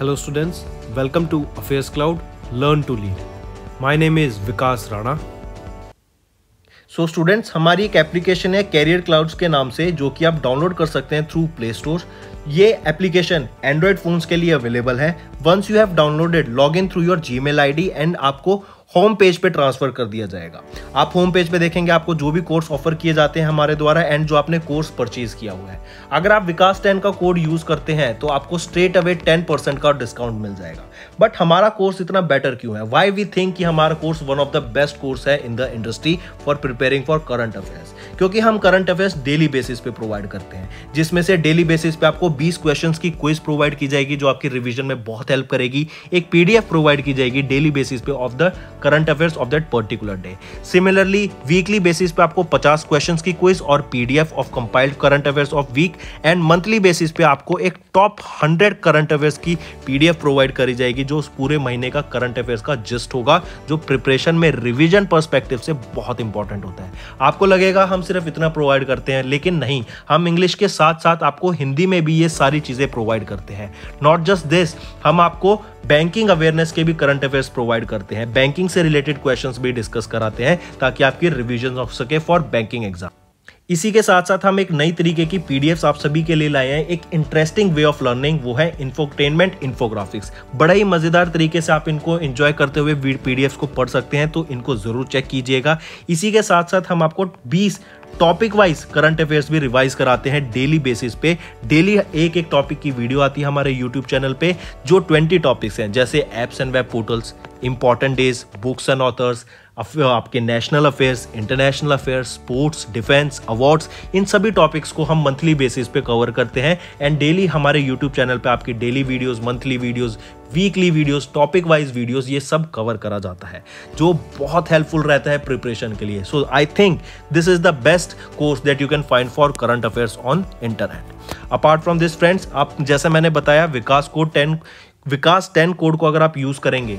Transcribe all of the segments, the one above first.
Hello students, welcome to Affairs Cloud Learn to Lead. My name is Vikas Rana. So so students हमारी एक application है career clouds के नाम से जो कि आप डाउनलोड कर सकते हैं थ्रू प्ले स्टोर ये एप्लीकेशन एंड्रॉयड फोन्स के लिए अवेलेबल है once you have downloaded log in through your Gmail and आपको होम पेज पे ट्रांसफर कर दिया जाएगा आप होम पेज पे देखेंगे आपको जो भी कोर्स ऑफर किए जाते हैं हमारे द्वारा एंड जो आपने कोर्स परचेज किया हुआ है अगर आप विकास टेन का कोड यूज करते हैं तो आपको स्ट्रेट अवे टेन परसेंट का डिस्काउंट मिल जाएगा बट हमारा कोर्स इतना बेटर क्यों है वाई वी थिंक कि हमारा course one of the best course है in the industry for preparing for current affairs क्योंकि हम करंट अफेयर्स डेली बेसिस पे प्रोवाइड करते हैं जिसमें से डेली बेसिस पे आपको 20 क्वेश्चंस की क्विज प्रोवाइड की जाएगी जो आपकी रिवीजन में बहुत हेल्प करेगी एक पीडीएफ प्रोवाइड की जाएगी डेली बेसिस पे of the current affairs of that particular day similarly weekly basis पे आपको 50 क्वेश्चन की क्विज और PDF of compiled current affairs of week and monthly basis पे आपको एक टॉप हंड्रेड करंट अफेयर्स की पीडीएफ प्रोवाइड करी जाएगी जो उस पूरे महीने का करंट अफेयर्स का जिस्ट होगा जो प्रिपरेशन में रिविजन परस्पेक्टिव से बहुत इंपॉर्टेंट होता है आपको लगेगा हम सिर्फ इतना प्रोवाइड करते हैं लेकिन नहीं हम इंग्लिश के साथ साथ आपको हिंदी में भी ये सारी चीज़ें प्रोवाइड करते हैं नॉट जस्ट दिस हम आपको बैंकिंग अवेयरनेस के भी करंट अफेयर्स प्रोवाइड करते हैं बैंकिंग से रिलेटेड क्वेश्चन भी डिस्कस कराते हैं ताकि आपकी रिविजन हो सके फॉर बैंकिंग एग्जाम इसी के साथ साथ हम एक नई तरीके की पी आप सभी के लिए लाए हैं एक इंटरेस्टिंग वे ऑफ लर्निंग वो है इन्फोटेनमेंट इन्फोग्राफिक्स बड़ा ही मजेदार तरीके से आप इनको एंजॉय करते हुए पी को पढ़ सकते हैं तो इनको जरूर चेक कीजिएगा इसी के साथ साथ हम आपको 20 टॉपिक वाइज करंट अफेयर्स भी रिवाइज कराते हैं डेली बेसिस पे डेली एक एक टॉपिक की वीडियो आती है हमारे यूट्यूब चैनल पे जो 20 टॉपिक्स हैं जैसे apps and web portals important days books and authors आपके national affairs international affairs sports defence awards इन सभी टॉपिक्स को हम मंथली बेसिस पे कवर करते हैं एंड डेली हमारे यूट्यूब चैनल पे आपकी daily videos monthly videos weekly videos topic wise videos ये सब कवर करा जाता है जो बहुत हेल्पफुल रहता है प्रिपरेशन के लिए so I think this is the best course that you can find for current affairs on internet apart from this friends आप जैसे मैंने बताया विकास को टेन विकास टेन कोड को अगर आप यूज करेंगे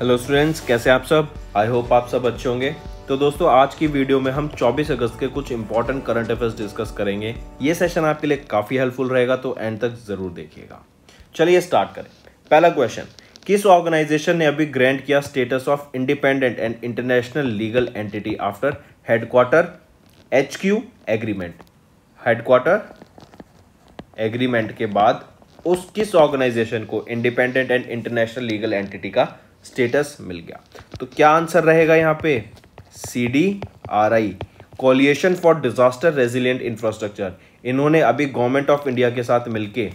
हेलो स्टूडेंट्स कैसे आप सब आई होप आप सब अच्छे होंगे तो दोस्तों आज की वीडियो में हम 24 अगस्त के कुछ इंपॉर्टेंट करंट अफेयर्स डिस्कस करेंगे ये सेशन आपके लिए काफ़ी हेल्पफुल रहेगा तो एंड तक ज़रूर देखिएगा चलिए स्टार्ट करें पहला क्वेश्चन किस ऑर्गेनाइजेशन ने अभी ग्रैंड किया status of independent and international legal entity after headquarter H agreement headquarter agreement के बाद उस किस ऑर्गेनाइजेशन को independent and international legal entity का स्टेटस मिल गया तो क्या आंसर रहेगा यहाँ पे C D R I coalition for disaster resilient infrastructure इन्होंने अभी गवर्नमेंट ऑफ इंडिया के साथ मिलके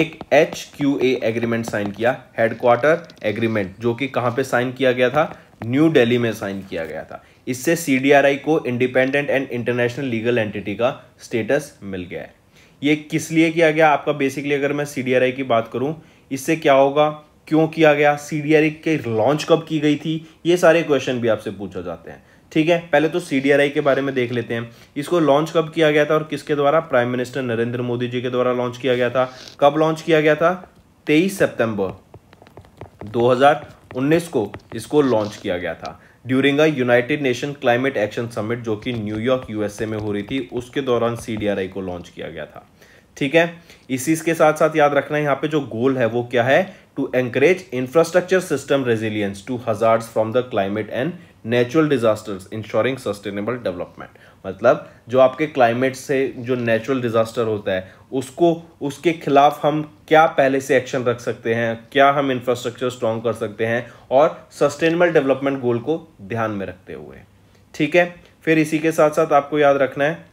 एक H Q A agreement sign किया हेडक्वार्टर एग्रीमेंट जो कि कहाँ पे साइन किया गया था न्यू दिल्ली में साइन किया गया था इससे आई को independent and international legal entity का स्टेटस मिल गया है ये किस लिए किया गया आपका बेसिकली अगर मैं आई की बात करूं इससे क्या होगा क्यों किया गया सी e के लॉन्च कब की गई थी ये सारे क्वेश्चन भी आपसे पूछा जाते हैं ठीक है पहले तो सी e के बारे में देख लेते हैं इसको लॉन्च कब किया गया था और किसके द्वारा प्राइम मिनिस्टर नरेंद्र मोदी जी के द्वारा लॉन्च किया गया था कब लॉन्च किया गया था तेईस सितंबर 2019 को इसको लॉन्च किया गया था during a united nation climate action summit जो कि न्यूयॉर्क यूएसए में हो रही थी उसके दौरान सी e को लॉन्च किया गया था ठीक है इसी के साथ साथ याद रखना है यहाँ पे जो गोल है वो क्या है to encourage infrastructure system resilience to hazard from the climate and natural disasters ensuring sustainable development मतलब जो आपके क्लाइमेट से जो नेचुरल डिजास्टर होता है उसको उसके खिलाफ हम क्या पहले से एक्शन रख सकते हैं क्या हम इंफ्रास्ट्रक्चर स्ट्रॉन्ग कर सकते हैं और सस्टेनेबल डेवलपमेंट गोल को ध्यान में रखते हुए ठीक है फिर इसी के साथ साथ आपको याद रखना है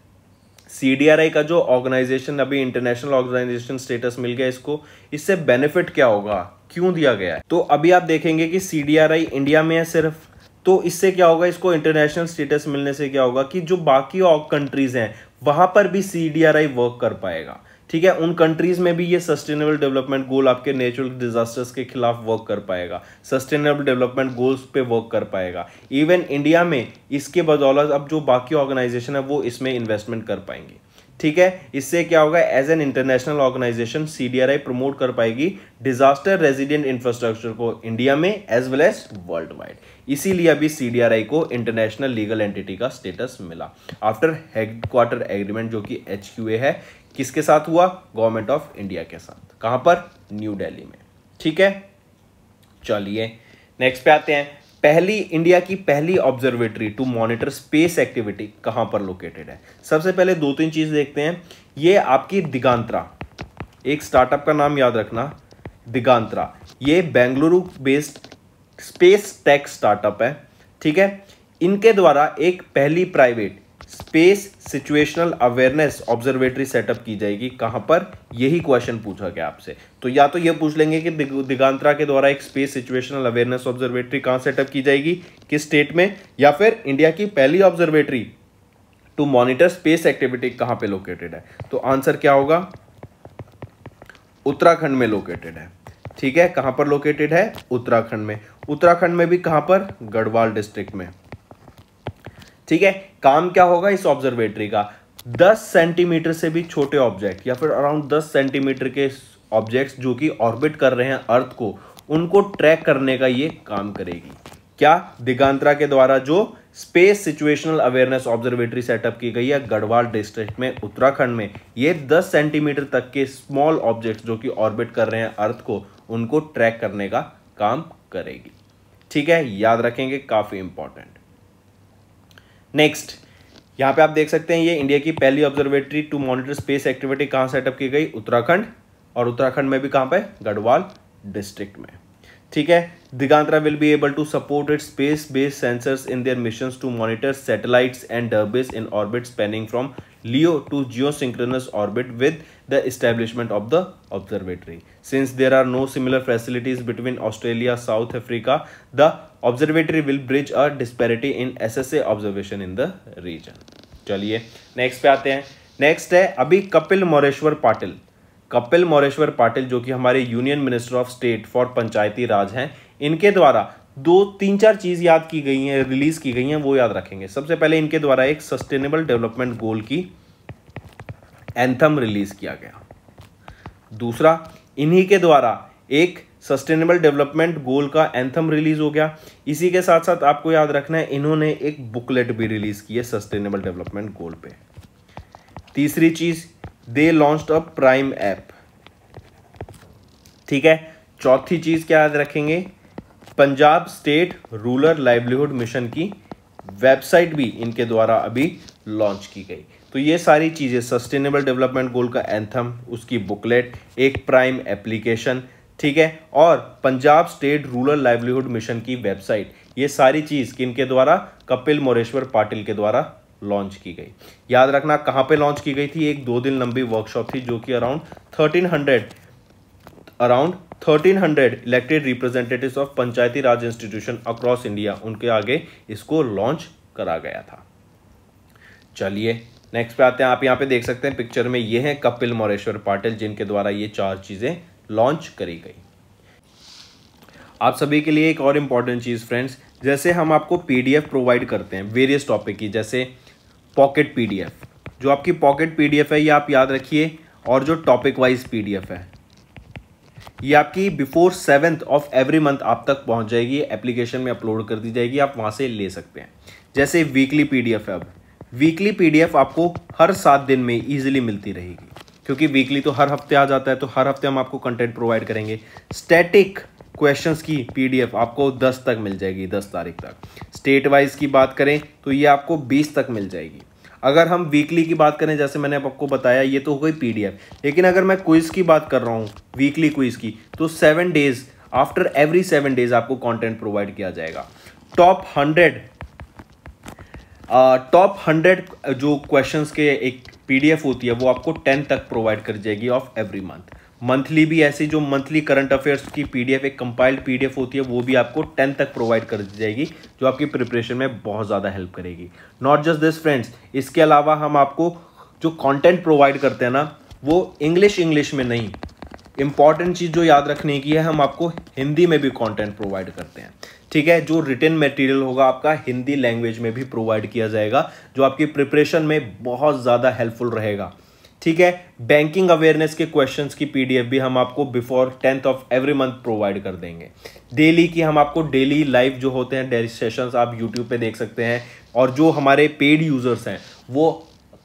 सी का जो ऑर्गेनाइजेशन अभी इंटरनेशनल ऑर्गेनाइजेशन स्टेटस मिल गया इसको इससे बेनिफिट क्या होगा क्यों दिया गया है तो अभी आप देखेंगे कि सी इंडिया में है सिर्फ तो इससे क्या होगा इसको इंटरनेशनल स्टेटस मिलने से क्या होगा कि जो बाकी कंट्रीज हैं वहां पर भी सी वर्क कर पाएगा ठीक है उन कंट्रीज में भी ये सस्टेनेबल डेवलपमेंट गोल आपके नेचुरल डिजास्टर्स के खिलाफ वर्क कर पाएगा सस्टेनेबल डेवलपमेंट गोल्स पे वर्क कर पाएगा इवन इंडिया में इसके बदौलत अब जो बाकी ऑर्गेनाइजेशन है वो इसमें इन्वेस्टमेंट कर पाएंगे ठीक है इससे क्या होगा as an international organisation CDRI promote कर पाएगी डिजास्टर रेजिडेंट इंफ्रास्ट्रक्चर को इंडिया में as well as world wide इसीलिए अभी सी को इंटरनेशनल लीगल एंटिटी का स्टेटस मिला आफ्टर हेडक्वार्टर एग्रीमेंट जो कि एच है किसके साथ हुआ गवर्नमेंट ऑफ इंडिया के साथ कहां पर न्यू दिल्ली में ठीक है चलिए नेक्स्ट पे आते हैं पहली इंडिया की पहली observatory to monitor space activity कहां पर लोकेटेड है सबसे पहले दो तीन चीज देखते हैं ये आपकी दिगांतरा एक स्टार्टअप का नाम याद रखना दिगांतरा ये Bengaluru based space tech startup है ठीक है इनके द्वारा एक पहली private space situational awareness observatory setup की जाएगी कहां पर यही क्वेश्चन पूछा गया आपसे तो या तो यह पूछ लेंगे कि दिगांतरा के द्वारा एक स्पेस सिचुएशनल अवेयरनेस ऑब्जर्वेटरी कहां सेटअप की जाएगी किस स्टेट में या फिर इंडिया की पहली observatory to monitor space activity कहां पे लोकेटेड है तो आंसर क्या होगा उत्तराखंड में लोकेटेड है ठीक है कहां पर लोकेटेड है उत्तराखंड में उत्तराखंड में भी कहां पर गढ़वाल डिस्ट्रिक्ट में ठीक है काम क्या होगा इस ऑब्जर्वेटरी का 10 सेंटीमीटर से भी छोटे ऑब्जेक्ट या फिर अराउंड 10 सेंटीमीटर के ऑब्जेक्ट्स जो कि ऑर्बिट कर रहे हैं अर्थ को उनको ट्रैक करने का ये काम करेगी क्या दिगांतरा के द्वारा जो space situational awareness observatory setup की गई है गढ़वाल डिस्ट्रिक्ट में उत्तराखंड में ये 10 सेंटीमीटर तक के स्मॉल ऑब्जेक्ट्स जो कि ऑर्बिट कर रहे हैं अर्थ को उनको ट्रैक करने का काम करेगी ठीक है याद रखेंगे काफ़ी इंपॉर्टेंट नेक्स्ट यहां पे आप देख सकते हैं ये इंडिया की पहली observatory to monitor space activity कहां सेटअप की गई उत्तराखंड और उत्तराखंड में भी कहां पे गढ़वाल डिस्ट्रिक्ट में ठीक है Digantara will be able to support it space based sensors in their mission to monitor satellites and debris in orbit spanning from LEO to geosynchronous orbit with the establishment of the observatory. Since there are no similar facilities between Australia South Africa, the observatory will bridge a disparity in SSA observation in the region. चलिए next पे आते हैं next है अभी कपिल मोरेश्वर पाटिल कपिल मोरेश्वर पाटिल जो कि हमारे union minister of state for Panchayati Raj हैं इनके द्वारा दो तीन चार चीज़ याद की गई हैं रिलीज़ की गई हैं वो याद रखेंगे सबसे पहले इनके द्वारा एक सस्टेनेबल डेवलपमेंट गोल की एंथम रिलीज किया गया दूसरा इन्हीं के द्वारा एक सस्टेनेबल डेवलपमेंट गोल का एंथम रिलीज हो गया इसी के साथ साथ आपको याद रखना है इन्होंने एक बुकलेट भी रिलीज की है सस्टेनेबल डेवलपमेंट गोल पे तीसरी चीज they launch a prime app ठीक है चौथी चीज क्या याद रखेंगे Punjab state rural livelihood mission की वेबसाइट भी इनके द्वारा अभी लॉन्च की गई तो ये सारी चीज़ें सस्टेनेबल डेवलपमेंट गोल का एंथम उसकी बुकलेट एक प्राइम एप्लीकेशन ठीक है और Punjab state rural livelihood mission की वेबसाइट ये सारी चीज़ किन के द्वारा कपिल मोरेश्वर पाटिल के द्वारा लॉन्च की गई याद रखना कहाँ पे लॉन्च की गई थी एक दो दिन लंबी वर्कशॉप थी जो कि around thirteen hundred around thirteen hundred elected representative of Panchayati Raj institution across India उनके आगे इसको लॉन्च करा गया था चलिए नेक्स्ट पे आते हैं आप यहाँ पे देख सकते हैं पिक्चर में ये है कपिल मोरेश्वर पाटिल जिनके द्वारा ये चार चीज़ें लॉन्च करी गई आप सभी के लिए एक और इम्पॉर्टेंट चीज़ फ्रेंड्स जैसे हम आपको पीडीएफ प्रोवाइड करते हैं वेरियस टॉपिक की जैसे पॉकेट पीडीएफ जो आपकी पॉकेट पीडीएफ है ये आप याद रखिए और जो टॉपिक वाइज पीडीएफ है ये आपकी before seventh of every month आप तक पहुंच जाएगी एप्लीकेशन में अपलोड कर दी जाएगी आप वहां से ले सकते हैं जैसे वीकली पीडीएफ है अब वीकली पीडीएफ आपको हर सात दिन में ईजिली मिलती रहेगी क्योंकि वीकली तो हर हफ्ते आ जाता है तो हर हफ्ते हम आपको कंटेंट प्रोवाइड करेंगे स्टैटिक क्वेश्चंस की पीडीएफ आपको 10 तक मिल जाएगी 10 तारीख तक स्टेट वाइज की बात करें तो ये आपको 20 तक मिल जाएगी अगर हम वीकली की बात करें जैसे मैंने आपको बताया ये तो हो गई पीडीएफ लेकिन अगर मैं क्विज़ की बात कर रहा हूँ वीकली क्विज़ की तो seven days after every seven days आपको कॉन्टेंट प्रोवाइड किया जाएगा टॉप हंड्रेड टॉप हंड्रेड जो क्वेश्चंस के एक पीडीएफ होती है वो आपको टेन तक प्रोवाइड कर जाएगी ऑफ एवरी मंथ मंथली भी ऐसी जो मंथली करंट अफेयर्स की पीडीएफ एक कंपाइल्ड पीडीएफ होती है वो भी आपको टेन तक प्रोवाइड कर दी जाएगी जो आपकी प्रिपरेशन में बहुत ज़्यादा हेल्प करेगी नॉट जस्ट दिस फ्रेंड्स इसके अलावा हम आपको जो कंटेंट प्रोवाइड करते हैं ना वो इंग्लिश इंग्लिश में नहीं इंपॉर्टेंट चीज़ जो याद रखने की है हम आपको हिंदी में भी कॉन्टेंट प्रोवाइड करते हैं ठीक है जो रिटर्न मटेरियल होगा आपका हिंदी लैंग्वेज में भी प्रोवाइड किया जाएगा जो आपकी प्रिपरेशन में बहुत ज़्यादा हेल्पफुल रहेगा ठीक है बैंकिंग अवेयरनेस के क्वेश्चंस की पीडीएफ भी हम आपको before tenth of every month provide कर देंगे डेली की हम आपको डेली लाइव जो होते हैं डेली सेशंस आप यूट्यूब पे देख सकते हैं और जो हमारे पेड यूजर्स हैं वो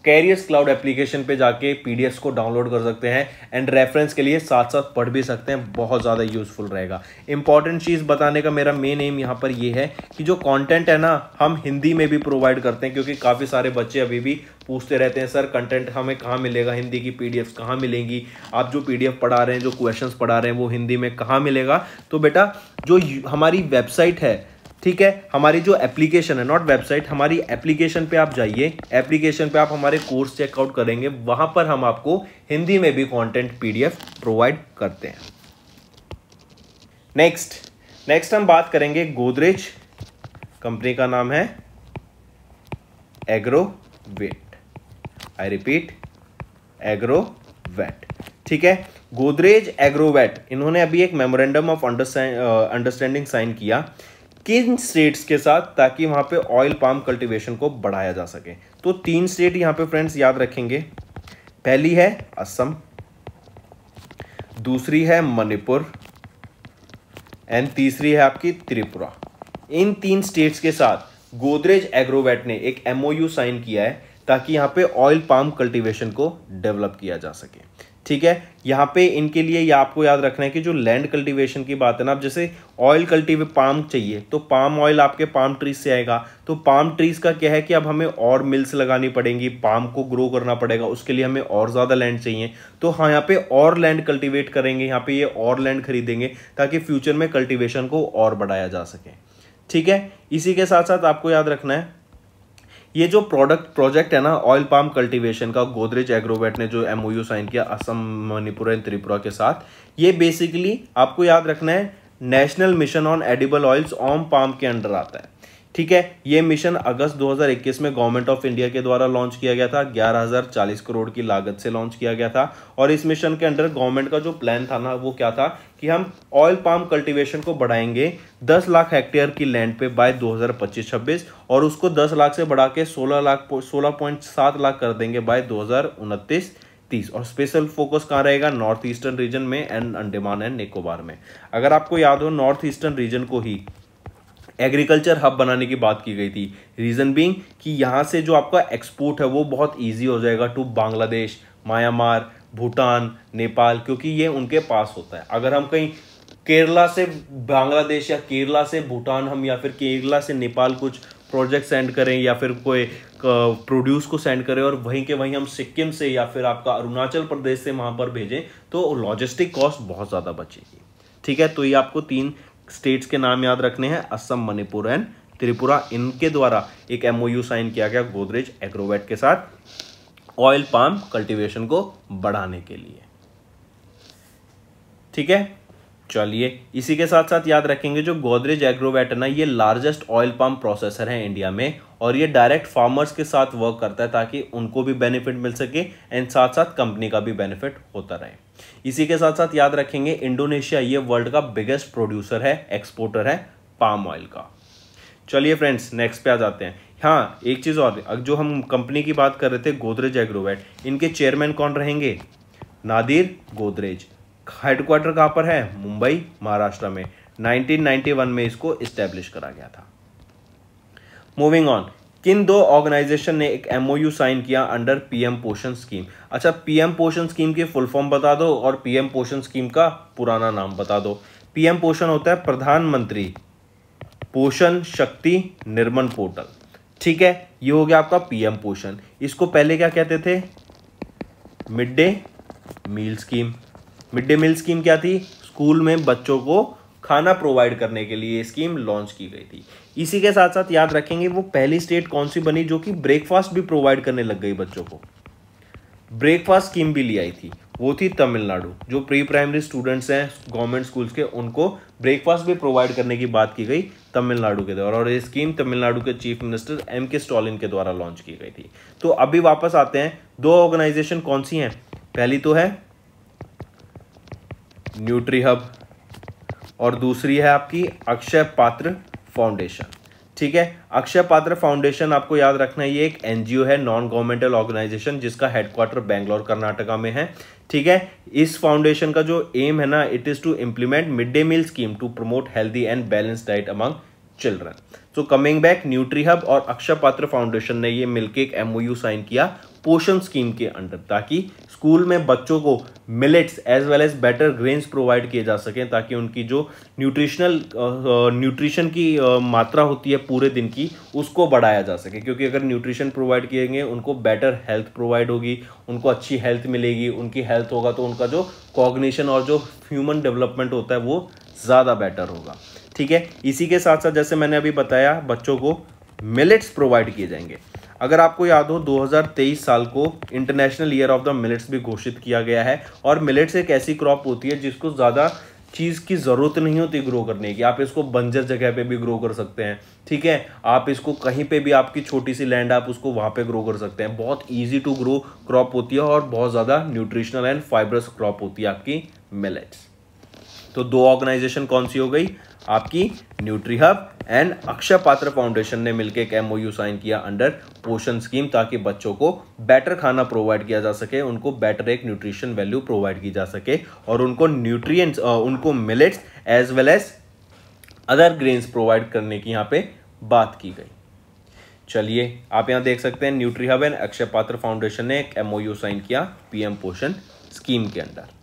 कैरियस क्लाउड एप्लीकेशन पे जाके पीडीएफ को डाउनलोड कर सकते हैं एंड रेफरेंस के लिए साथ साथ पढ़ भी सकते हैं बहुत ज़्यादा यूजफुल रहेगा इंपॉर्टेंट चीज़ बताने का मेरा मेन एम यहाँ पर ये है कि जो कंटेंट है ना हम हिंदी में भी प्रोवाइड करते हैं क्योंकि काफ़ी सारे बच्चे अभी भी पूछते रहते हैं सर कंटेंट हमें कहाँ मिलेगा हिंदी की पी डी कहाँ मिलेंगी आप जो पी पढ़ा रहे हैं जो क्वेश्चन पढ़ा रहे हैं वो हिंदी में कहाँ मिलेगा तो बेटा जो हमारी वेबसाइट है ठीक है हमारी जो एप्लीकेशन है नॉट वेबसाइट हमारी एप्लीकेशन पे आप जाइए एप्लीकेशन पे आप हमारे कोर्स चेकआउट करेंगे वहां पर हम आपको हिंदी में भी कंटेंट पीडीएफ प्रोवाइड करते हैं नेक्स्ट नेक्स्ट हम बात करेंगे गोदरेज कंपनी का नाम है एग्रोवेट आई रिपीट एग्रोवेट ठीक है गोदरेज एग्रोवेट इन्होंने अभी एक मेमोरेंडम ऑफ अंडरस्टैंडिंग साइन किया किन स्टेट्स के साथ ताकि वहाँ पे ऑयल पाम कल्टीवेशन को बढ़ाया जा सके तो तीन स्टेट यहाँ पे फ्रेंड्स याद रखेंगे पहली है असम दूसरी है मणिपुर एंड तीसरी है आपकी त्रिपुरा इन तीन स्टेट्स के साथ गोदरेज एग्रोवेट ने एक एमओयू साइन किया है ताकि यहाँ पे ऑयल पाम कल्टीवेशन को डेवलप किया जा सके ठीक है यहाँ पे इनके लिए या आपको याद रखना है कि जो लैंड कल्टीवेशन की बात है ना आप जैसे ऑयल कल्टीवे पाम चाहिए तो पाम ऑयल आपके पाम ट्रीज से आएगा तो पाम ट्रीज का क्या है कि अब हमें और मिल्स लगानी पड़ेंगी पाम को ग्रो करना पड़ेगा उसके लिए हमें और ज़्यादा लैंड चाहिए तो हाँ यहाँ पे और लैंड कल्टिवेट करेंगे यहाँ पे ये और लैंड खरीदेंगे ताकि फ्यूचर में कल्टिवेशन को और बढ़ाया जा सके ठीक है इसी के साथ साथ आपको याद रखना है ये जो प्रोडक्ट प्रोजेक्ट है ना ऑयल पाम कल्टीवेशन का गोदरेज एग्रोवेट ने जो एमओयू साइन किया असम मणिपुर एंड त्रिपुरा के साथ ये बेसिकली आपको याद रखना है national mission on edible oils oil palm के अंडर आता है ठीक है ये मिशन अगस्त 2021 में गवर्नमेंट ऑफ इंडिया के द्वारा लॉन्च किया गया था 11,040 करोड़ की लागत से लॉन्च किया गया था और इस मिशन के अंडर गवर्नमेंट का जो प्लान था ना वो क्या था कि हम ऑयल पाम कल्टीवेशन को बढ़ाएंगे 10 लाख हेक्टेयर की लैंड पे बाय 2025-26 और उसको 10 लाख से बढ़ा के सोलह लाख सोलह लाख कर देंगे बाय दो तीस और स्पेशल फोकस कहाँ रहेगा नॉर्थ ईस्टर्न रीजन में एंड अंडेमान एंड निकोबार में अगर आपको याद हो नॉर्थ ईस्टर्न रीजन को ही एग्रीकल्चर हब बनाने की बात की गई थी रीज़न बींग कि यहाँ से जो आपका एक्सपोर्ट है वो बहुत ईजी हो जाएगा टू बांग्लादेश म्यांमार भूटान नेपाल क्योंकि ये उनके पास होता है अगर हम कहीं केरला से बांग्लादेश या केरला से भूटान हम या फिर केरला से नेपाल कुछ प्रोजेक्ट सेंड करें या फिर कोई प्रोड्यूस को सेंड करें और वहीं के वहीं हम सिक्किम से या फिर आपका अरुणाचल प्रदेश से वहाँ पर भेजें तो लॉजिस्टिक कॉस्ट बहुत ज़्यादा बचेगी ठीक है तो ये आपको तीन स्टेट्स के नाम याद रखने हैं असम मणिपुर एंड त्रिपुरा इनके द्वारा एक एमओयू साइन किया गया गोदरेज एग्रोवेट के साथ ऑयल पाम कल्टीवेशन को बढ़ाने के लिए ठीक है चलिए इसी के साथ साथ याद रखेंगे जो गोदरेज एग्रोवेट है ना ये लार्जेस्ट ऑयल पम्प प्रोसेसर है इंडिया में और ये डायरेक्ट फार्मर्स के साथ वर्क करता है ताकि उनको भी बेनिफिट मिल सके एंड साथ साथ कंपनी का भी बेनिफिट होता रहे इसी के साथ साथ याद रखेंगे इंडोनेशिया ये वर्ल्ड का बिगेस्ट प्रोड्यूसर है एक्सपोर्टर है पाम ऑयल का चलिए फ्रेंड्स नेक्स्ट पे आ जाते हैं हाँ एक चीज़ और जो हम कंपनी की बात कर रहे थे गोदरेज एग्रोवेट इनके चेयरमैन कौन रहेंगे नादिर गोदरेज हेडक्वार्टर कहाँ पर है मुंबई महाराष्ट्र में 1991 में इसको इस्टेब्लिश करा गया था मूविंग ऑन किन दो ऑर्गेनाइजेशन ने एक एमओयू साइन किया अंडर पीएम पोषण स्कीम अच्छा पीएम पोषण स्कीम की फुल फॉर्म बता दो और पीएम पोषण स्कीम का पुराना नाम बता दो पीएम पोषण होता है प्रधानमंत्री पोषण शक्ति निर्मन पोर्टल ठीक है ये हो गया आपका पीएम पोषण इसको पहले क्या कहते थे mid day meal scheme mid day meal scheme क्या थी स्कूल में बच्चों को खाना प्रोवाइड करने के लिए स्कीम लॉन्च की गई थी इसी के साथ साथ याद रखेंगे वो पहली स्टेट कौन सी बनी जो कि ब्रेकफास्ट भी प्रोवाइड करने लग गई बच्चों को ब्रेकफास्ट स्कीम भी ली आई थी वो थी तमिलनाडु जो प्री प्राइमरी स्टूडेंट्स हैं गवर्नमेंट स्कूल्स के उनको ब्रेकफास्ट भी प्रोवाइड करने की बात की गई तमिलनाडु के द्वारा और ये स्कीम तमिलनाडु के chief minister M K Stalin के द्वारा लॉन्च की गई थी तो अभी वापस आते हैं दो ऑर्गेनाइजेशन कौन सी हैं पहली तो है न्यूट्री हब और दूसरी है आपकी अक्षय पात्र फाउंडेशन ठीक है अक्षय पात्र फाउंडेशन आपको याद रखना ये एक एनजीओ है नॉन गवर्नमेंटल ऑर्गेनाइजेशन जिसका हेडक्वार्टर बैंगलोर कर्नाटका में है ठीक है इस फाउंडेशन का जो एम है ना it is to implement mid day meal scheme to promote healthy and balance diet among children so coming back Nutrihub और अक्षय पात्र फाउंडेशन ने ये मिलकर एक एमओयू साइन किया पोषण स्कीम के अंडर ताकि स्कूल में बच्चों को millets as well as better grains provide किए जा सकें ताकि उनकी जो न्यूट्रिशनल न्यूट्रिशन की मात्रा होती है पूरे दिन की उसको बढ़ाया जा सके क्योंकि अगर न्यूट्रिशन प्रोवाइड किएंगे उनको बेटर हेल्थ प्रोवाइड होगी उनको अच्छी हेल्थ मिलेगी उनकी हेल्थ होगा तो उनका जो कॉग्निशन और जो ह्यूमन डेवलपमेंट होता है वो ज़्यादा बेटर होगा ठीक है इसी के साथ साथ जैसे मैंने अभी बताया बच्चों को मिलेट्स प्रोवाइड किए जाएंगे अगर आपको याद हो 2023 साल को international year of the millets भी घोषित किया गया है और मिलेट्स एक ऐसी क्रॉप होती है जिसको ज़्यादा चीज़ की ज़रूरत नहीं होती ग्रो करने की आप इसको बंजर जगह पे भी ग्रो कर सकते हैं ठीक है आप इसको कहीं पे भी आपकी छोटी सी लैंड आप उसको वहाँ पे ग्रो कर सकते हैं बहुत इजी टू ग्रो क्रॉप होती है और बहुत ज़्यादा न्यूट्रिशनल एंड फाइबरस क्रॉप होती है आपकी मिलेट्स तो दो ऑर्गेनाइजेशन कौन सी हो गई आपकी nutri Nutrihub and Akshaya Patra foundation ने मिलकर एक एम साइन किया अंडर पोषण स्कीम ताकि बच्चों को बेटर खाना प्रोवाइड किया जा सके उनको बेटर एक न्यूट्रिशन वैल्यू प्रोवाइड की जा सके और उनको न्यूट्रिएंट्स उनको millets as well as other grains provide करने की यहाँ पे बात की गई चलिए आप यहाँ देख सकते हैं nutri Nutrihub and Akshaya Patra foundation ने एक एमओयू साइन किया पीएम पोषण स्कीम के अंडर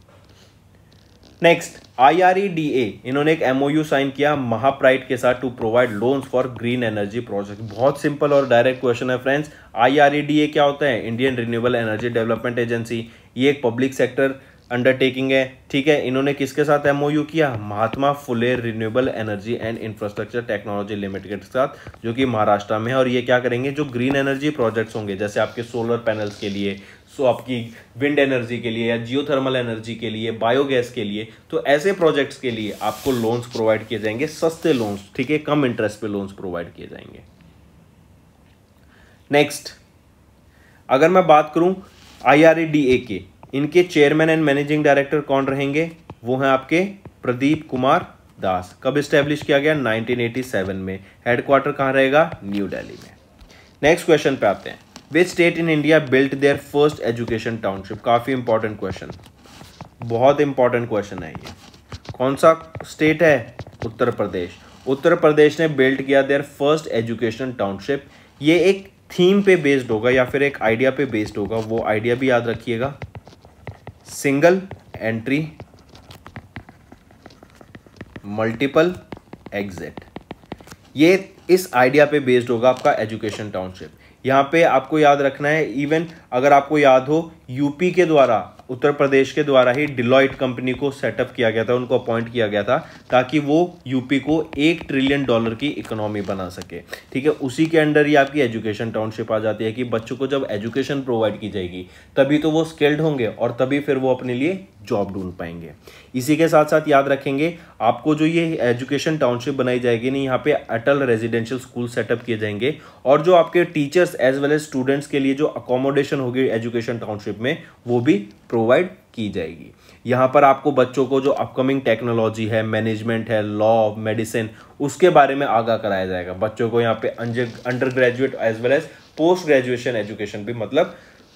नेक्स्ट आईआरईडीए e इन्होंने एक एमओयू साइन किया महाप्राइट के साथ to provide loans for green energy project बहुत सिंपल और डायरेक्ट क्वेश्चन है फ्रेंड्स आईआरईडीए e क्या होता है Indian renewable energy development agency ये एक पब्लिक सेक्टर अंडरटेकिंग है ठीक है इन्होंने किसके साथ एमओयू किया Mahatma Phule renewable energy and infrastructure technology limited के साथ जो कि महाराष्ट्र में है और ये क्या करेंगे जो ग्रीन एनर्जी प्रोजेक्ट्स होंगे जैसे आपके सोलर पैनल्स के लिए सो आपकी विंड एनर्जी के लिए या जियोथर्मल एनर्जी के लिए बायोगैस के लिए तो ऐसे प्रोजेक्ट्स के लिए आपको लोन्स प्रोवाइड किए जाएंगे सस्ते लोन्स ठीक है कम इंटरेस्ट पे लोन्स प्रोवाइड किए जाएंगे नेक्स्ट अगर मैं बात करूं आई के इनके चेयरमैन एंड मैनेजिंग डायरेक्टर कौन रहेंगे वो हैं आपके प्रदीप कुमार दास कब स्टैब्लिश किया गया 1987 में हेडक्वार्टर कहां रहेगा न्यू दिल्ली में नेक्स्ट क्वेश्चन पे आते हैं which state in India built their first education township काफ़ी इंपॉर्टेंट क्वेश्चन बहुत इंपॉर्टेंट क्वेश्चन है ये कौन सा स्टेट है उत्तर प्रदेश उत्तर प्रदेश ने बिल्ट किया देयर फर्स्ट एजुकेशन टाउनशिप ये एक थीम पे बेस्ड होगा या फिर एक आइडिया पे बेस्ड होगा वो आइडिया भी याद रखिएगा सिंगल एंट्री मल्टीपल एग्जिट ये इस आइडिया पे बेस्ड होगा आपका एजुकेशन टाउनशिप यहाँ पे आपको याद रखना है इवन अगर आपको याद हो यूपी के द्वारा उत्तर प्रदेश के द्वारा ही डिलॉइट कंपनी को सेटअप किया गया था उनको अपॉइंट किया गया था ताकि वो यूपी को एक ट्रिलियन डॉलर की इकोनॉमी बना सके ठीक है उसी के अंडर ही आपकी एजुकेशन टाउनशिप आ जाती है कि बच्चों को जब एजुकेशन प्रोवाइड की जाएगी तभी तो वो स्किल्ड होंगे और तभी फिर वो अपने लिए जॉब ढूंढ पाएंगे इसी के साथ साथ याद रखेंगे आपको जो ये एजुकेशन टाउनशिप बनाई जाएगी नहीं यहाँ पे अटल रेजिडेंशियल स्कूल सेटअप किए जाएंगे और जो आपके teachers as well as students के लिए जो अकोमोडेशन होगी एजुकेशन टाउनशिप में वो भी प्रोवाइड की जाएगी यहाँ पर आपको बच्चों को जो अपकमिंग टेक्नोलॉजी है मैनेजमेंट है लॉ मेडिसिन उसके बारे में आगाह कराया जाएगा बच्चों को यहाँ पे under graduate as well as post graduation education भी मतलब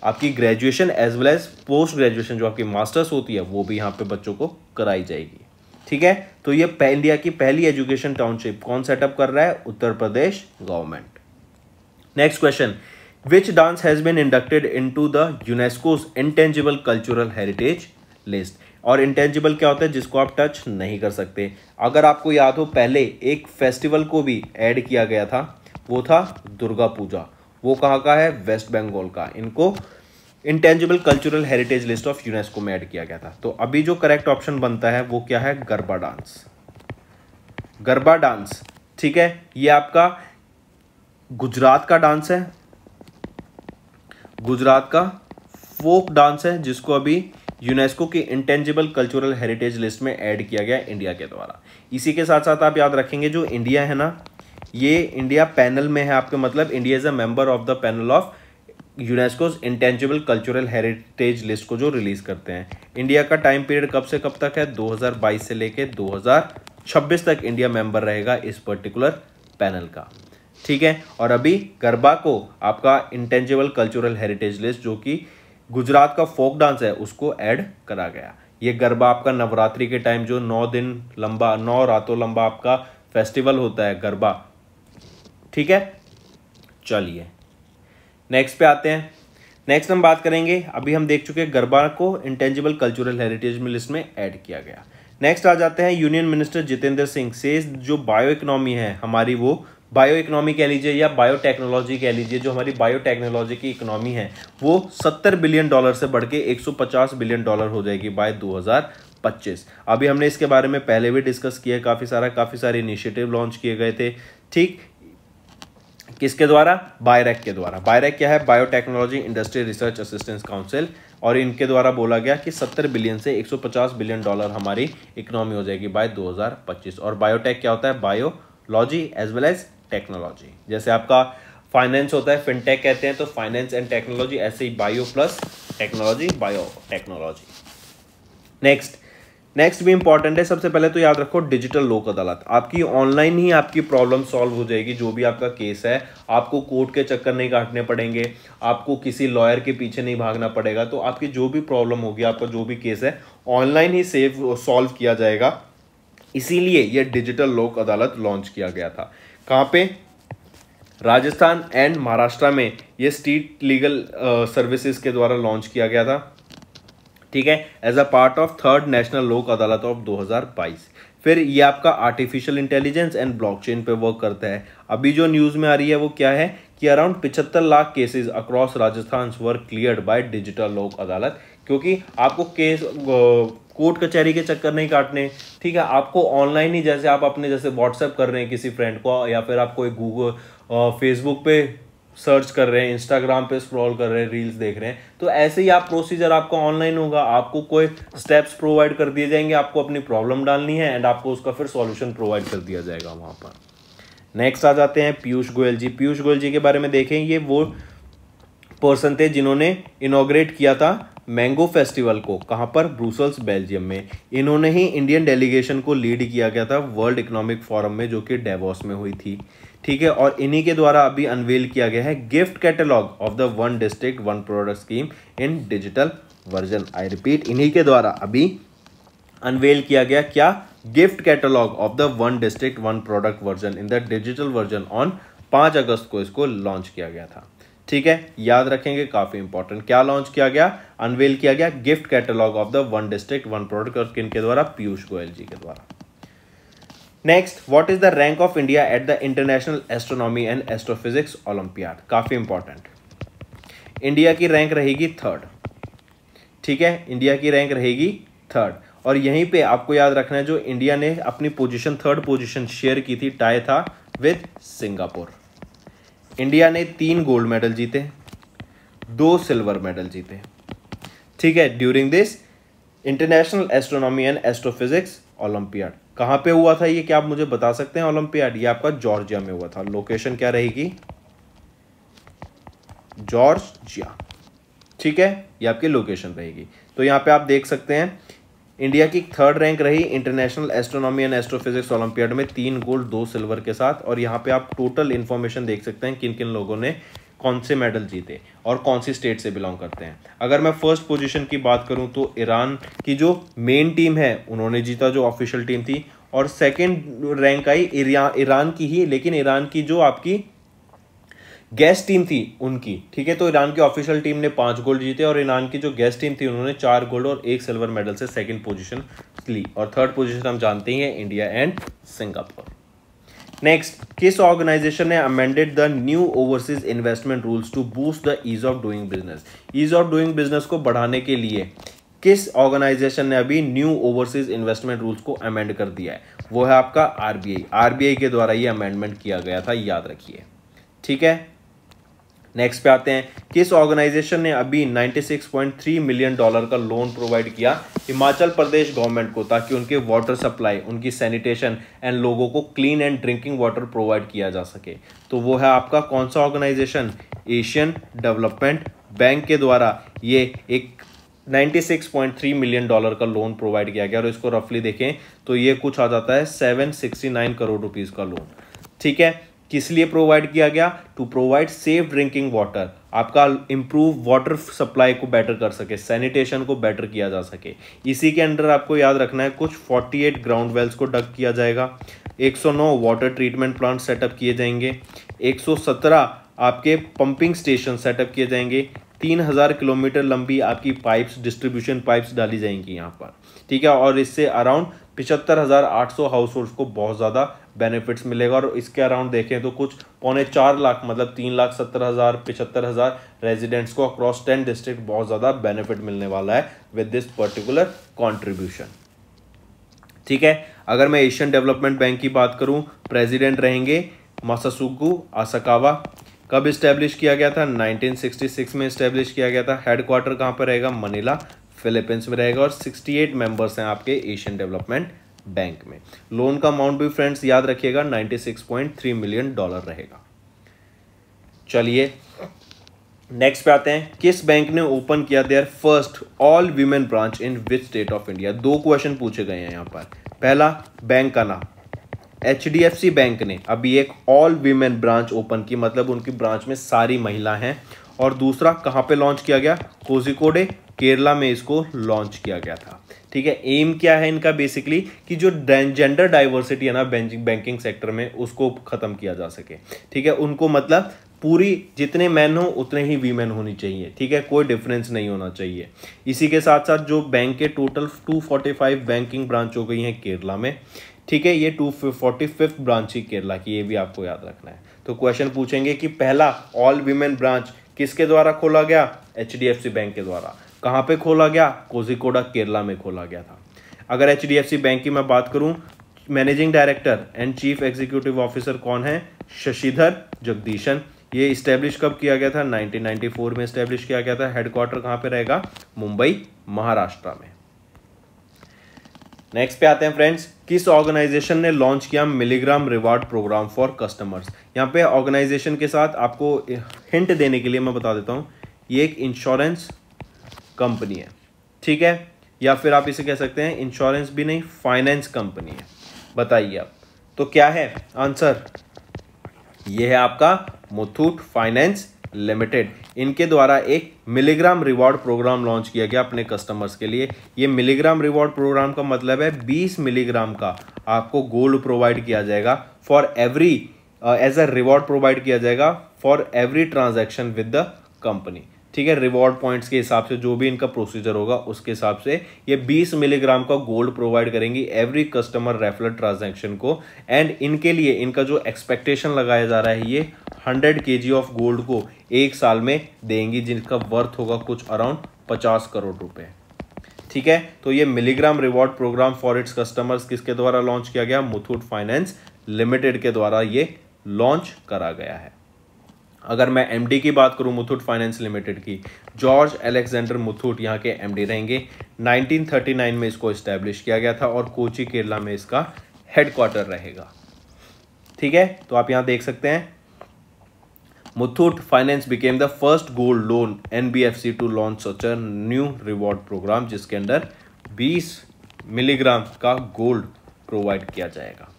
आपकी graduation as well as post graduation जो आपकी मास्टर्स होती है वो भी यहाँ पे बच्चों को कराई जाएगी ठीक है तो ये इंडिया की पहली एजुकेशन टाउनशिप कौन सेटअप कर रहा है Uttar Pradesh government next question Which dance has been inducted into the UNESCO's intangible cultural heritage list? और इंटेंजिबल क्या होता है जिसको आप टच नहीं कर सकते अगर आपको याद हो पहले एक फेस्टिवल को भी ऐड किया गया था वो था दुर्गा पूजा वो कहाँ का है वेस्ट बंगाल का इनको intangible cultural heritage list of UNESCO में ऐड किया गया था तो अभी जो करेक्ट ऑप्शन बनता है वो क्या है गरबा डांस गरबा डांस ठीक है ये आपका गुजरात का डांस है गुजरात का फोक डांस है जिसको अभी यूनेस्को की इंटेंजिबल कल्चरल हेरिटेज लिस्ट में ऐड किया गया इंडिया के द्वारा इसी के साथ साथ आप याद रखेंगे जो इंडिया है ना ये इंडिया पैनल में है आपके मतलब India is a member of the panel of UNESCO intangible cultural heritage list को जो रिलीज़ करते हैं इंडिया का टाइम पीरियड कब से कब तक है 2022 से लेके 2026 तक इंडिया मेंबर रहेगा इस पर्टिकुलर पैनल का ठीक है और अभी गरबा को आपका इंटेंजिबल कल्चरल हेरिटेज लिस्ट जो कि गुजरात का फोक डांस है उसको ऐड करा गया ये गरबा आपका नवरात्रि के टाइम जो नौ दिन लंबा नौ रातों लंबा आपका फेस्टिवल होता है गरबा ठीक है चलिए नेक्स्ट पे आते हैं नेक्स्ट हम बात करेंगे अभी हम देख चुके हैं गरबा को इंटेंजिबल कल्चरल हेरिटेज में लिस्ट में ऐड किया गया नेक्स्ट आ जाते हैं यूनियन मिनिस्टर जितेंद्र सिंह से जो बायो इकोनॉमी है हमारी वो बायो इकोनॉमी कह लीजिए या बायोटेक्नोलॉजी कह लीजिए जो हमारी बायोटेक्नोलॉजी की इकोनॉमी है वो 70 बिलियन डॉलर से बढ़ के 150 बिलियन डॉलर हो जाएगी बाय 2025 अभी हमने इसके बारे में पहले भी डिस्कस किया काफ़ी सारा काफ़ी सारे इनिशिएटिव लॉन्च किए गए थे ठीक किसके द्वारा बायरैक के द्वारा बायरैक क्या है biotechnology industry research assistance council और इनके द्वारा बोला गया कि 70 बिलियन से 150 बिलियन डॉलर हमारी इकोनॉमी हो जाएगी बाय 2025 और बायोटेक क्या होता है biology as well as technology जैसे आपका फाइनेंस होता है फिनटेक कहते हैं तो फाइनेंस एंड टेक्नोलॉजी ऐसे ही bio plus technology bio technology next next भी इंपॉर्टेंट है सबसे पहले तो याद रखो डिजिटल लोक अदालत आपकी ऑनलाइन ही आपकी प्रॉब्लम सॉल्व हो जाएगी जो भी आपका केस है आपको कोर्ट के चक्कर नहीं काटने पड़ेंगे आपको किसी लॉयर के पीछे नहीं भागना पड़ेगा तो आपकी जो भी प्रॉब्लम होगी आपका जो भी केस है ऑनलाइन ही सेव सॉल्व किया जाएगा इसीलिए यह डिजिटल लोक अदालत लॉन्च किया गया था कहाँ पे राजस्थान एंड महाराष्ट्र में ये स्टेट लीगल सर्विसेज के द्वारा लॉन्च किया गया था ठीक है as a part of third national Lok Adalat of 2022 फिर ये आपका आर्टिफिशियल इंटेलिजेंस एंड ब्लॉकचेन पे वर्क करता है अभी जो न्यूज़ में आ रही है वो क्या है कि अराउंड पिछहत्तर lakh cases across Rajasthan were clear by digital Lok Adalat क्योंकि आपको केस कोर्ट कचहरी के चक्कर नहीं काटने ठीक है आपको ऑनलाइन ही जैसे आप अपने जैसे व्हाट्सएप कर रहे हैं किसी फ्रेंड को या फिर आप कोई गूगल फेसबुक पे सर्च कर रहे हैं इंस्टाग्राम पे स्क्रॉल कर रहे हैं रील्स देख रहे हैं तो ऐसे ही आप प्रोसीजर आपका ऑनलाइन होगा आपको कोई स्टेप्स प्रोवाइड कर दिए जाएंगे आपको अपनी प्रॉब्लम डालनी है एंड आपको उसका फिर सॉल्यूशन प्रोवाइड कर दिया जाएगा वहां पर नेक्स्ट आ जाते हैं पीयूष गोयल जी पीयूष गोयल जी के बारे में देखें ये वो पर्सन थे जिन्होंने इनोग्रेट किया था मैंगो फेस्टिवल को कहाँ पर ब्रूसल्स बेल्जियम में इन्होंने ही इंडियन डेलीगेशन को लीड किया गया था वर्ल्ड इकोनॉमिक फोरम में जो कि डेवोस में हुई थी ठीक है और इन्हीं के द्वारा अभी अनवेल किया गया है gift catalogue of the one district one product scheme in digital version I repeat इन्हीं के द्वारा अभी अनवेल किया गया क्या gift catalogue of the one district one product version in the digital version on पाँच अगस्त को इसको लॉन्च किया गया था ठीक है याद रखेंगे काफी इंपॉर्टेंट क्या लॉन्च किया गया अनवेल किया गया gift catalogue of the one district one product और किन के द्वारा पीयूष गोयल जी के द्वारा next what is the rank of India at the international astronomy and astrophysics olympiad काफी इंपॉर्टेंट इंडिया की रैंक रहेगी थर्ड ठीक है इंडिया की रैंक रहेगी थर्ड और यहीं पे आपको याद रखना है जो इंडिया ने अपनी पोजीशन थर्ड पोजीशन शेयर की थी टाई था विथ सिंगापुर इंडिया ने तीन गोल्ड मेडल जीते दो सिल्वर मेडल जीते ठीक है during this international astronomy and astrophysics olympiad कहाँ पे हुआ था ये क्या आप मुझे बता सकते हैं ओलंपियाड ये आपका जॉर्जिया में हुआ था लोकेशन क्या रहेगी जॉर्जिया ठीक है ये आपकी लोकेशन रहेगी तो यहाँ पे आप देख सकते हैं इंडिया की थर्ड रैंक रही international astronomy and astrophysics olympiad में तीन गोल्ड दो सिल्वर के साथ और यहाँ पे आप टोटल इन्फॉर्मेशन देख सकते हैं किन किन लोगों ने कौन से मेडल जीते और कौन सी स्टेट से बिलोंग करते हैं अगर मैं फर्स्ट पोजीशन की बात करूँ तो ईरान की जो मेन टीम है उन्होंने जीता जो ऑफिशियल टीम थी और सेकेंड रैंक आई ईरान की ही लेकिन ईरान की जो आपकी गेस्ट टीम थी उनकी ठीक है तो ईरान की ऑफिशियल टीम ने पांच गोल्ड जीते और ईरान की जो गेस्ट टीम थी उन्होंने चार गोल्ड और एक सिल्वर मेडल से सेकंड पोजीशन ली और थर्ड पोजीशन हम जानते ही हैं इंडिया एंड सिंगापुर नेक्स्ट किस ऑर्गेनाइजेशन ने amended the new overseas investment rules to boost the ease of doing business ease of doing business को बढ़ाने के लिए किस ऑर्गेनाइजेशन ने अभी न्यू ओवरसीज इन्वेस्टमेंट रूल्स को अमेंड कर दिया है वो है आपका आरबीआई आरबीआई के द्वारा ये अमेंडमेंट किया गया था याद रखिए ठीक है नेक्स्ट पे आते हैं किस ऑर्गेनाइजेशन ने अभी 96.3 मिलियन डॉलर का लोन प्रोवाइड किया हिमाचल प्रदेश गवर्नमेंट को ताकि उनके वाटर सप्लाई उनकी सैनिटेशन एंड लोगों को clean and drinking water provide किया जा सके तो वो है आपका कौन सा ऑर्गेनाइजेशन एशियन डेवलपमेंट बैंक के द्वारा ये एक 96.3 मिलियन डॉलर का लोन प्रोवाइड किया गया और इसको रफली देखें तो ये कुछ आ जाता है 769 करोड़ रुपीज़ का लोन ठीक है किस लिए प्रोवाइड किया गया to provide safe drinking water आपका इम्प्रूव वाटर सप्लाई को बेटर कर सके सैनिटेशन को बेटर किया जा सके इसी के अंडर आपको याद रखना है कुछ 48 ग्राउंड वेल्स को डक किया जाएगा 109 वाटर ट्रीटमेंट प्लांट सेटअप किए जाएंगे 117 आपके पंपिंग स्टेशन सेटअप किए जाएंगे तीन हज़ार किलोमीटर लंबी आपकी पाइप्स डिस्ट्रीब्यूशन पाइप्स डाली जाएंगी यहाँ पर ठीक है और इससे अराउंड पिछहत्तर हज़ार आठ सौ हाउस होल्ड को बहुत ज़्यादा बेनिफिट्स मिलेगा और इसके अराउंड देखें तो कुछ पौने चार लाख मतलब तीन लाख सत्तर हज़ार पिछहत्तर हज़ार रेजिडेंट्स को अक्रॉस टेन डिस्ट्रिक्ट बहुत ज़्यादा बेनिफिट मिलने वाला है विद दिस पर्टिकुलर कॉन्ट्रीब्यूशन ठीक है अगर मैं एशियन डेवलपमेंट बैंक की बात करूं प्रेजिडेंट रहेंगे मासासुगु आसकावा कब इस्टेब्लिश किया गया था 1966 में इस्टेब्लिश किया गया था हेडक्वार्टर कहाँ पर रहेगा मनीला फिलीपींस में रहेगा और 68 मेंबर्स हैं आपके एशियन डेवलपमेंट बैंक में लोन का अमाउंट भी फ्रेंड्स याद रखिएगा 96.3 मिलियन डॉलर रहेगा चलिए नेक्स्ट पे आते हैं किस बैंक ने ओपन किया there first all women branch in which state of India दो क्वेश्चन पूछे गए हैं यहां पर पहला बैंक का नाम एच बैंक ने अभी एक ऑल वीमेन ब्रांच ओपन की मतलब उनकी ब्रांच में सारी महिला हैं और दूसरा कहां पे लॉन्च किया गया कोजिकोडे केरला में इसको लॉन्च किया गया था ठीक है एम क्या है इनका बेसिकली कि जो जेंडर डाइवर्सिटी है ना बैंकिंग सेक्टर में उसको ख़त्म किया जा सके ठीक है उनको मतलब पूरी जितने मैन हो उतने ही वीमेन होनी चाहिए ठीक है कोई डिफरेंस नहीं होना चाहिए इसी के साथ साथ जो बैंक के टोटल 245 बैंकिंग ब्रांच हो गई हैं केरला में ठीक है ये टू फोर्टी फिफ्थ ब्रांच ही केरला की ये भी आपको याद रखना है तो क्वेश्चन पूछेंगे कि पहला ऑल वीमेन ब्रांच किसके द्वारा खोला गया एच बैंक के द्वारा कहाँ पे खोला गया कोजिकोडा केरला में खोला गया था अगर एच बैंक की मैं बात करूँ managing director and chief executive officer कौन है शशिधर जगदीशन ये इस्टेब्लिश कब किया गया था 1994 में इस्टेब्लिश किया गया था हेडक्वार्टर कहाँ पे रहेगा मुंबई महाराष्ट्र में नेक्स्ट पे आते हैं फ्रेंड्स किस ऑर्गेनाइजेशन ने लॉन्च किया milligram reward programme for customers यहाँ पे ऑर्गेनाइजेशन के साथ आपको हिंट देने के लिए मैं बता देता हूँ ये एक इंश्योरेंस कंपनी है ठीक है या फिर आप इसे कह सकते हैं इंश्योरेंस भी नहीं फाइनेंस कंपनी है बताइए आप तो क्या है आंसर ये है आपका मुथूट फाइनेंस लिमिटेड इनके द्वारा एक मिलीग्राम रिवॉर्ड प्रोग्राम लॉन्च किया गया अपने कस्टमर्स के लिए ये मिलीग्राम रिवॉर्ड प्रोग्राम का मतलब है 20 मिलीग्राम का आपको गोल्ड प्रोवाइड किया जाएगा for every as a reward provide किया जाएगा for every transaction with the company ठीक है रिवॉर्ड पॉइंट्स के हिसाब से जो भी इनका प्रोसीजर होगा उसके हिसाब से ये 20 मिलीग्राम का गोल्ड प्रोवाइड करेंगी एवरी कस्टमर रेफरल ट्रांजैक्शन को एंड इनके लिए इनका जो एक्सपेक्टेशन लगाया जा रहा है ये 100 के ऑफ गोल्ड को एक साल में देंगी जिनका वर्थ होगा कुछ अराउंड पचास करोड़ रुपये ठीक है तो ये milligram reward programme for its customers किसके द्वारा लॉन्च किया गया मुथूट फाइनेंस लिमिटेड के द्वारा ये लॉन्च करा गया है अगर मैं एमडी की बात करूं मुथूट फाइनेंस लिमिटेड की जॉर्ज एलेक्जेंडर मुथूट यहाँ के एमडी रहेंगे 1939 में इसको इस्टेब्लिश किया गया था और कोची केरला में इसका हेडक्वार्टर रहेगा ठीक है तो आप यहां देख सकते हैं Muthoot finance became the first gold loan NBFC to launch such a new reward programme जिसके अंदर 20 मिलीग्राम का गोल्ड प्रोवाइड किया जाएगा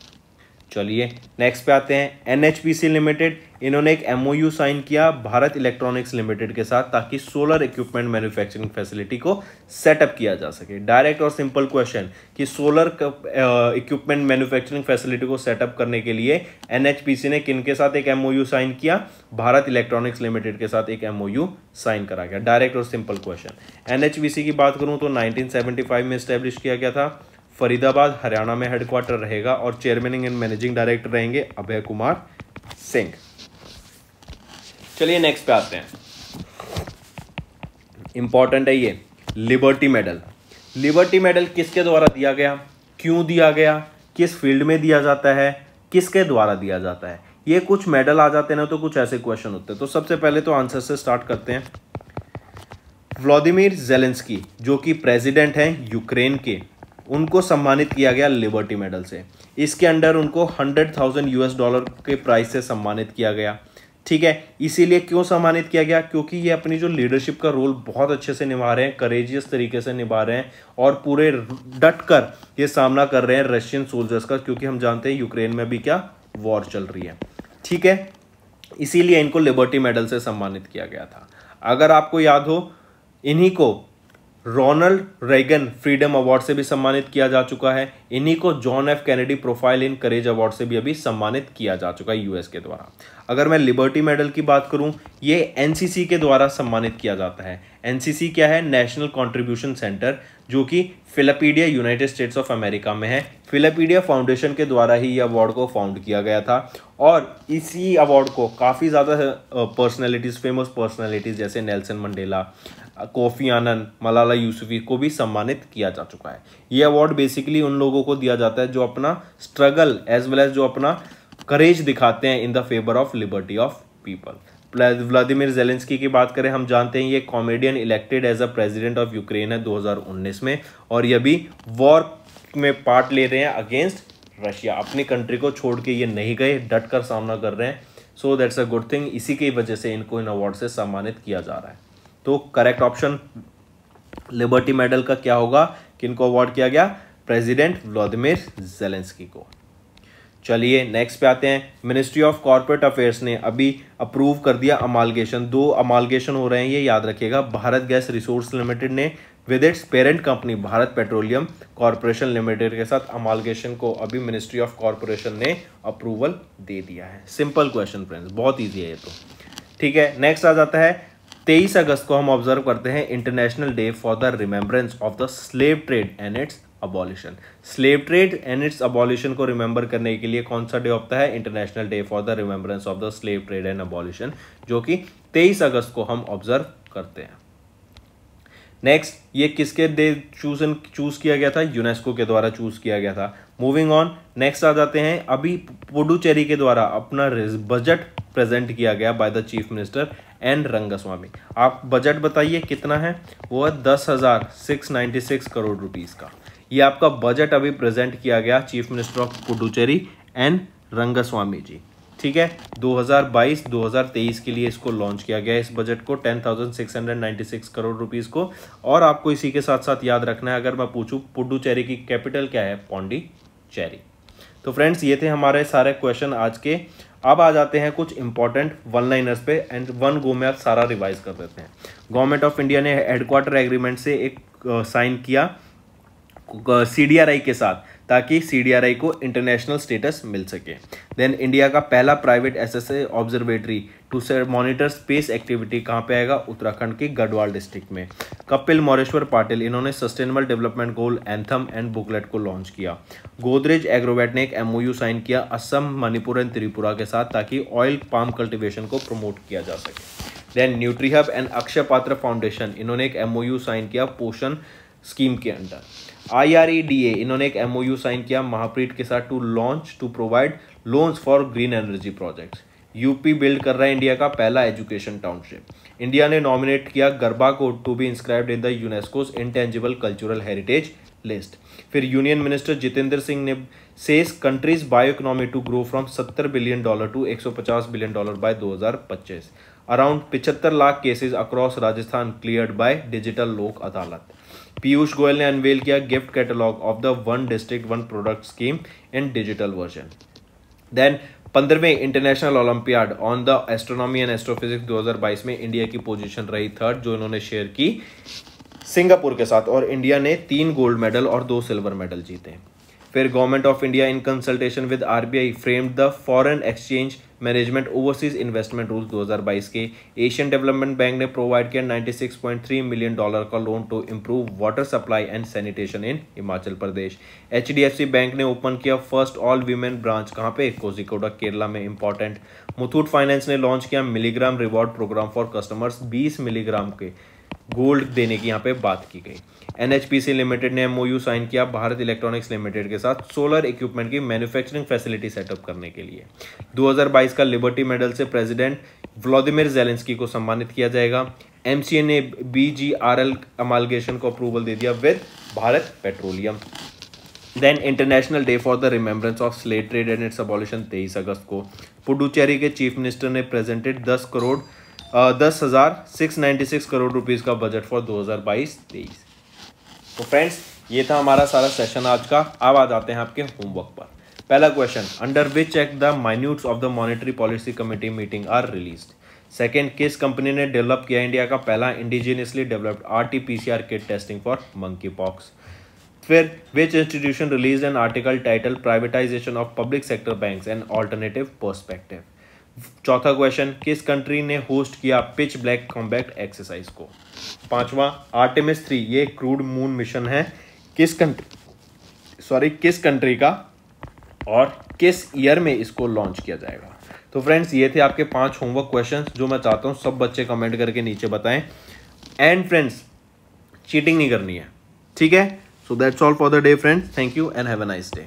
चलिए नेक्स्ट पे आते हैं एन लिमिटेड इन्होंने एक एम साइन किया भारत इलेक्ट्रॉनिक्स लिमिटेड के साथ ताकि सोलर इक्विपमेंट मैन्युफैक्चरिंग फैसिलिटी को सेटअप किया जा सके डायरेक्ट और सिंपल क्वेश्चन कि सोलर इक्विपमेंट मैन्युफैक्चरिंग फैसिलिटी को सेटअप करने के लिए एन ने किन के साथ एक एम साइन किया भारत इलेक्ट्रॉनिक्स लिमिटेड के साथ एक एम साइन करा गया डायरेक्ट और सिंपल क्वेश्चन एन की बात करूँ तो नाइनटीन में स्टैब्लिश किया गया था फरीदाबाद हरियाणा में हेडक्वार्टर रहेगा और चेयरमैन एंड मैनेजिंग डायरेक्टर रहेंगे अभय कुमार सिंह चलिए नेक्स्ट पे आते हैं इंपॉर्टेंट है ये लिबर्टी मेडल लिबर्टी मेडल किसके द्वारा दिया गया क्यों दिया गया किस फील्ड में दिया जाता है किसके द्वारा दिया जाता है ये कुछ मेडल आ जाते हैं ना तो कुछ ऐसे क्वेश्चन होते हैं तो सबसे पहले तो आंसर से स्टार्ट करते हैं व्लादिमीर जेलेंस्की जो कि प्रेसिडेंट हैं यूक्रेन के उनको सम्मानित किया गया लिबर्टी मेडल से इसके अंडर उनको हंड्रेड थाउजेंड यूएस डॉलर के प्राइस से सम्मानित किया गया ठीक है इसीलिए क्यों सम्मानित किया गया क्योंकि ये अपनी जो लीडरशिप का रोल बहुत अच्छे से निभा रहे हैं करेजियस तरीके से निभा रहे हैं और पूरे डट कर ये सामना कर रहे हैं रशियन सोल्जर्स का क्योंकि हम जानते हैं यूक्रेन में भी क्या वॉर चल रही है ठीक है इसीलिए इनको लिबर्टी मेडल से सम्मानित किया गया था अगर आपको याद हो इन्हीं को रोनल्ड रेगन फ्रीडम अवार्ड से भी सम्मानित किया जा चुका है इन्हीं को John F Kennedy profile in courage award से भी अभी सम्मानित किया जा चुका है यूएस के द्वारा अगर मैं लिबर्टी मेडल की बात करूं ये एनसीसी के द्वारा सम्मानित किया जाता है एनसीसी क्या है नेशनल कॉन्ट्रीब्यूशन सेंटर जो कि फिलिपीडिया यूनाइटेड स्टेट्स ऑफ अमेरिका में है फिलापीडिया फाउंडेशन के द्वारा ही ये अवार्ड को फाउंड किया गया था और इसी अवार्ड को काफ़ी ज़्यादा पर्सनैलिटीज़ फेमस पर्सनैलिटीज़ जैसे Nelson Mandela Kofi Annan Malala Yousafzai को भी सम्मानित किया जा चुका है ये अवार्ड बेसिकली उन लोगों को दिया जाता है जो अपना स्ट्रगल एज वेल एज जो अपना करेज दिखाते हैं in the favour of liberty of people Vladimir Zelensky की बात करें हम जानते हैं ये comedian elected as a president of Ukraine है दो में और ये भी वॉर में पार्ट ले रहे हैं अगेंस्ट रशिया अपनी कंट्री को छोड़ के ये नहीं गए डट कर सामना कर रहे हैं so that's a good thing इसी की वजह से इनको इन अवार्ड से सम्मानित किया जा रहा है तो करेक्ट ऑप्शन लिबर्टी मेडल का क्या होगा किनको अवार्ड किया गया प्रेसिडेंट व्लादिमिर जेलेंस्की को चलिए नेक्स्ट पे आते हैं मिनिस्ट्री ऑफ कॉरपोरेट अफेयर्स ने अभी अप्रूव कर दिया अमालगेशन दो अमालगेशन हो रहे हैं ये याद रखिएगा भारत गैस रिसोर्स लिमिटेड ने with its parent company Bharat petroleum corporation limited के साथ अमालगेशन को अभी मिनिस्ट्री ऑफ कॉरपोरेशन ने अप्रूवल दे दिया है सिंपल क्वेश्चन फ्रेंड्स बहुत ईजी है ये तो ठीक है नेक्स्ट आ जाता है तेईस अगस्त को हम ऑब्जर्व करते हैं international day for the remembrance of the slave trade and its abolition slave trade and its abolition को रिमेंबर करने के लिए कौन सा डे होता है international day for the remembrance of the slave trade and abolition जो कि तेईस अगस्त को हम ऑब्जर्व करते हैं नेक्स्ट ये किसके डे चूज चूज किया गया था यूनेस्को के द्वारा चूज किया गया था मूविंग ऑन नेक्स्ट आ जाते हैं अभी पुडुचेरी के द्वारा अपना बजट प्रेजेंट किया गया by the chief minister N Rangaswamy आप बजट बताइए कितना है वो है दस हज़ार six ninety six crore rupees का ये आपका बजट अभी प्रेजेंट किया गया chief minister of Puducherry N Rangaswamy ji ठीक है 2022-2023 के लिए इसको लॉन्च किया गया इस बजट को 10,696 करोड़ रुपीस को और आपको इसी के साथ साथ याद रखना है अगर मैं पूछूं पुडुचेरी की कैपिटल क्या है पौंडी चेरी तो फ्रेंड्स ये थे हमारे सारे क्वेश्चन आज के अब आ जाते हैं कुछ इंपॉर्टेंट वन लाइनर्स पे एंड वन गो में आप सारा रिवाइज कर देते हैं गवर्नमेंट ऑफ इंडिया ने हेडक्वार्टर एग्रीमेंट से एक साइन किया सीडीआरआई के साथ ताकि सीडीआरआई को इंटरनेशनल स्टेटस मिल सके देन इंडिया का पहला प्राइवेट एसएसए ऑब्जर्वेटरी टू से मॉनिटर स्पेस एक्टिविटी कहाँ पे आएगा उत्तराखंड के गढ़वाल डिस्ट्रिक्ट में कपिल मोरेश्वर पाटिल इन्होंने sustainable development goal anthem and booklet को लॉन्च किया गोदरेज एग्रोवेट ने एक एमओयू साइन किया असम मणिपुर एंड त्रिपुरा के साथ ताकि ऑयल पाम कल्टिवेशन को प्रमोट किया जा सके then Nutrihub and Akshaya Patra foundation इन्होंने एक एमओयू साइन किया पोषण स्कीम के अंडर आईआरईडीए e इन्होंने एक एमओयू साइन किया महाप्रीत के साथ to launch to provide loans for green energy projects UP build कर रहा है इंडिया का पहला एजुकेशन टाउनशिप इंडिया ने नॉमिनेट किया गरबा को to be inscribe in the UNESCO's intangible cultural heritage list फिर यूनियन मिनिस्टर जितेंद्र सिंह ने says countries bio economy to grow from 70 billion dollar to 150 billion dollar by 2025 around पिछहत्तर lakh cases across Rajasthan clear by digital Lok Adalat Piyush Goyal ने unveil किया gift catalogue of the one district one product scheme in digital version then पंद्रहवें international olympiad on the astronomy and astrophysics 2022 में India की position रही third जो इन्होंने share की सिंगापुर के साथ और इंडिया ने तीन गोल्ड मेडल और दो सिल्वर मेडल जीते फिर government of India in consultation with RBI framed the foreign exchange management overseas investment rules 2022 के एशियन डेवलपमेंट बैंक ने प्रोवाइड किया 96.3 मिलियन डॉलर का loan to improve water supply and sanitation in Himachal Pradesh H bank ने open किया first all women branch कहाँ पे कोजिकोडा केरला में important Muthoot finance ने लॉन्च किया milligram reward programme for customers बीस मिलीग्राम के गोल्ड देने की यहाँ पे बात की गई एनएचपीसी लिमिटेड ने एमओयू साइन किया भारत इलेक्ट्रॉनिक्स लिमिटेड के साथ सोलर इक्विपमेंट की मैन्युफैक्चरिंग फैसिलिटी सेटअप करने के लिए 2022 का लिबर्टी मेडल से प्रेसिडेंट व्लादिमिर जेलेंस्की को सम्मानित किया जाएगा एम ने B G R L amalgamation को अप्रूवल दे दिया with Bharat petroleum then international day for the remembrance of slave trade and its abolition तेईस अगस्त को पुडुचेरी के चीफ मिनिस्टर ने प्रेजेंटेड दस करोड़ दस हज़ार six ninety six crore rupees का बजट फॉर दो हज़ार बाईस तेईस तो फ्रेंड्स ये था हमारा सारा सेशन आज का अब आ जाते हैं आपके होमवर्क पर पहला question under which act the minutes of the monetary policy committee meeting are release second किस कंपनी ने डेवलप किया इंडिया का पहला indigenously developed R T P C R kit testing for monkeypox फिर which institution release an article title privatisation of public sector bank and alternative perspective चौथा question किस country ने host किया pitch black combat exercise को पांचवा Artemis three ये crude moon mission है किस कंट्री सॉरी किस कंट्री का और किस ईयर में इसको लॉन्च किया जाएगा तो फ्रेंड्स ये थे आपके पांच होमवर्क क्वेश्चन जो मैं चाहता हूँ सब बच्चे कमेंट करके नीचे बताएं एंड फ्रेंड्स चीटिंग नहीं करनी है ठीक है so that's all for the day friends thank you and have a nice day